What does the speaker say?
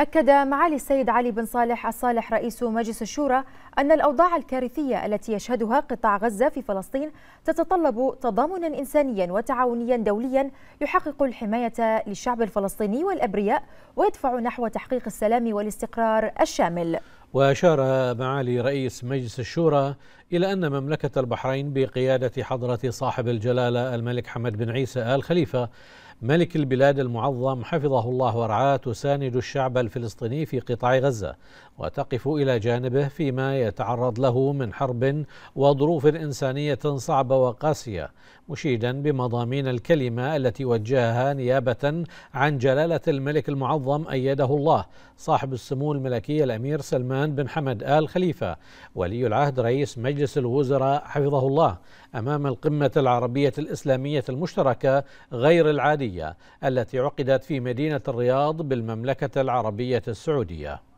أكد معالي السيد علي بن صالح الصالح رئيس مجلس الشورى أن الأوضاع الكارثية التي يشهدها قطاع غزة في فلسطين تتطلب تضامنا إنسانيا وتعاونيا دوليا يحقق الحماية للشعب الفلسطيني والأبرياء ويدفع نحو تحقيق السلام والاستقرار الشامل وأشار معالي رئيس مجلس الشورى إلى أن مملكة البحرين بقيادة حضرة صاحب الجلالة الملك حمد بن عيسى آل خليفة ملك البلاد المعظم حفظه الله ورعاه تساند الشعب الفلسطيني في قطاع غزه وتقف الى جانبه فيما يتعرض له من حرب وظروف انسانيه صعبه وقاسيه مشيدا بمضامين الكلمه التي وجهها نيابه عن جلاله الملك المعظم ايده الله صاحب السمو الملكي الامير سلمان بن حمد ال خليفه ولي العهد رئيس مجلس الوزراء حفظه الله امام القمه العربيه الاسلاميه المشتركه غير العاديه الدولية التي عقدت في مدينة الرياض بالمملكة العربية السعودية